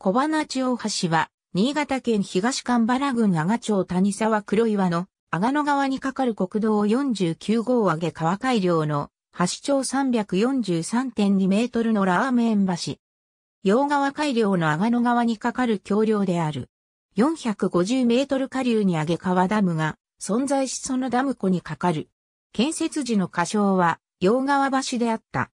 小花町大橋は、新潟県東神原郡阿賀町谷沢黒岩の阿賀野川に架かる国道49号上げ川改良の橋長343.2メートルのラーメン橋。洋川改良の阿賀野川に架かる橋梁である。450メートル下流に上げ川ダムが存在しそのダム湖に架かる。建設時の仮称は洋川橋であった。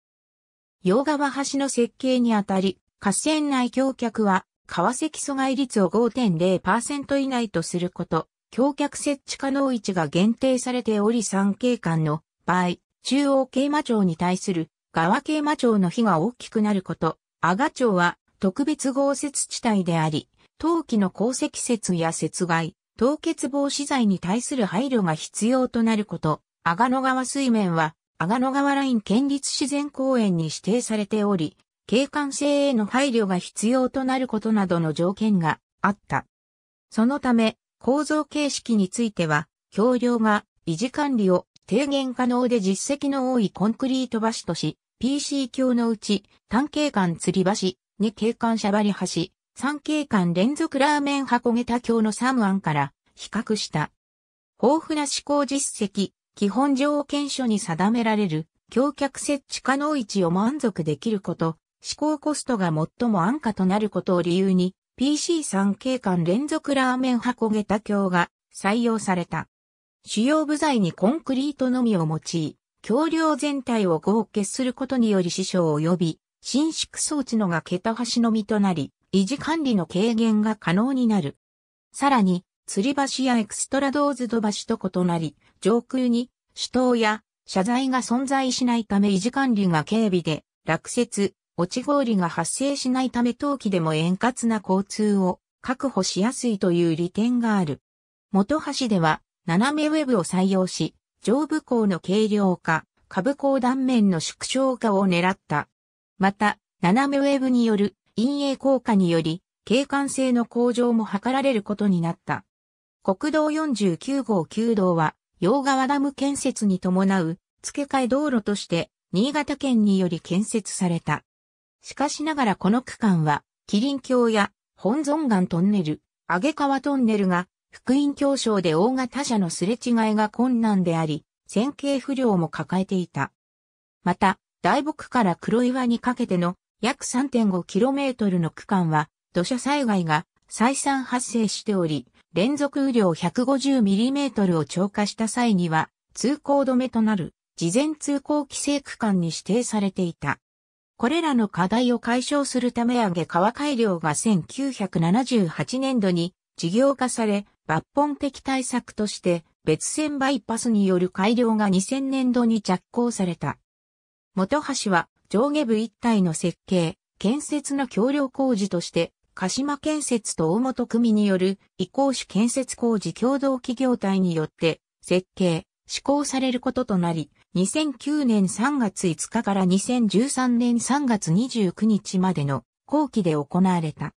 洋川橋の設計にあたり、合戦内橋脚は、川崎阻害率を5.0%以内とすること、橋脚設置可能位置が限定されており三景間の場合、中央桂馬町に対する川桂馬町の比が大きくなること、阿賀町は特別豪雪地帯であり、冬季の鉱石雪や雪害、凍結防止剤に対する配慮が必要となること、阿賀野川水面は阿賀野川ライン県立自然公園に指定されており、景観性への配慮が必要となることなどの条件があった。そのため、構造形式については、橋梁が維持管理を低減可能で実績の多いコンクリート橋とし、PC 橋のうち、単景観吊り橋、二景観シャバリ橋、三景観連続ラーメン箱げた橋の3案から比較した。豊富な施工実績、基本条件書に定められる、橋脚設置可能位置を満足できること、試行コストが最も安価となることを理由に PC3 系間連続ラーメン箱下駄橋が採用された。主要部材にコンクリートのみを用い、橋梁全体を合結することにより支障及び、伸縮装置のが桁端のみとなり、維持管理の軽減が可能になる。さらに、吊り橋やエクストラドーズド橋と異なり、上空に、主刀や、謝罪が存在しないため維持管理が軽微で、落雪、落ち氷が発生しないため冬季でも円滑な交通を確保しやすいという利点がある。元橋では、斜めウェブを採用し、上部工の軽量化、下部工断面の縮小化を狙った。また、斜めウェブによる陰影効果により、景観性の向上も図られることになった。国道49号9道は、洋川ダム建設に伴う、付け替え道路として、新潟県により建設された。しかしながらこの区間は、キリン橋や本尊岩トンネル、揚げ川トンネルが、福音橋省で大型車のすれ違いが困難であり、線形不良も抱えていた。また、大木から黒岩にかけての約 3.5km の区間は、土砂災害が再三発生しており、連続雨量 150mm を超過した際には、通行止めとなる、事前通行規制区間に指定されていた。これらの課題を解消するため揚げ川改良が1978年度に事業化され、抜本的対策として別線バイパスによる改良が2000年度に着工された。元橋は上下部一体の設計、建設の橋梁工事として、鹿島建設と大本組による移行主建設工事共同企業体によって設計、施行されることとなり、2009年3月5日から2013年3月29日までの後期で行われた。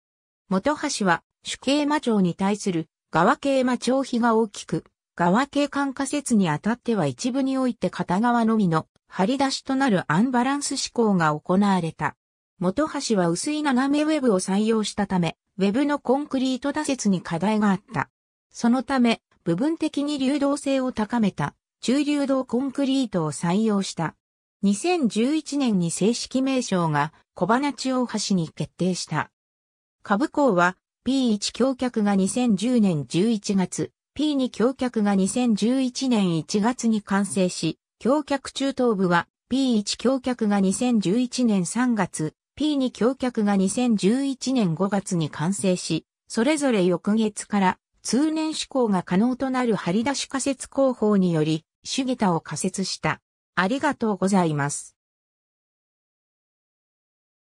元橋は主刑馬町に対する側系馬町比が大きく、側系管仮説にあたっては一部において片側のみの張り出しとなるアンバランス思考が行われた。元橋は薄い斜めウェブを採用したため、ウェブのコンクリート打設に課題があった。そのため、部分的に流動性を高めた中流道コンクリートを採用した。2011年に正式名称が小花地大橋に決定した。株港は P1 橋脚が2010年11月、P2 橋脚が2011年1月に完成し、橋脚中東部は P1 橋脚が2011年3月、P2 橋脚が2011年5月に完成し、それぞれ翌月から通年施行が可能となる張り出し仮設工法により、シュゲタを仮説した。ありがとうございます。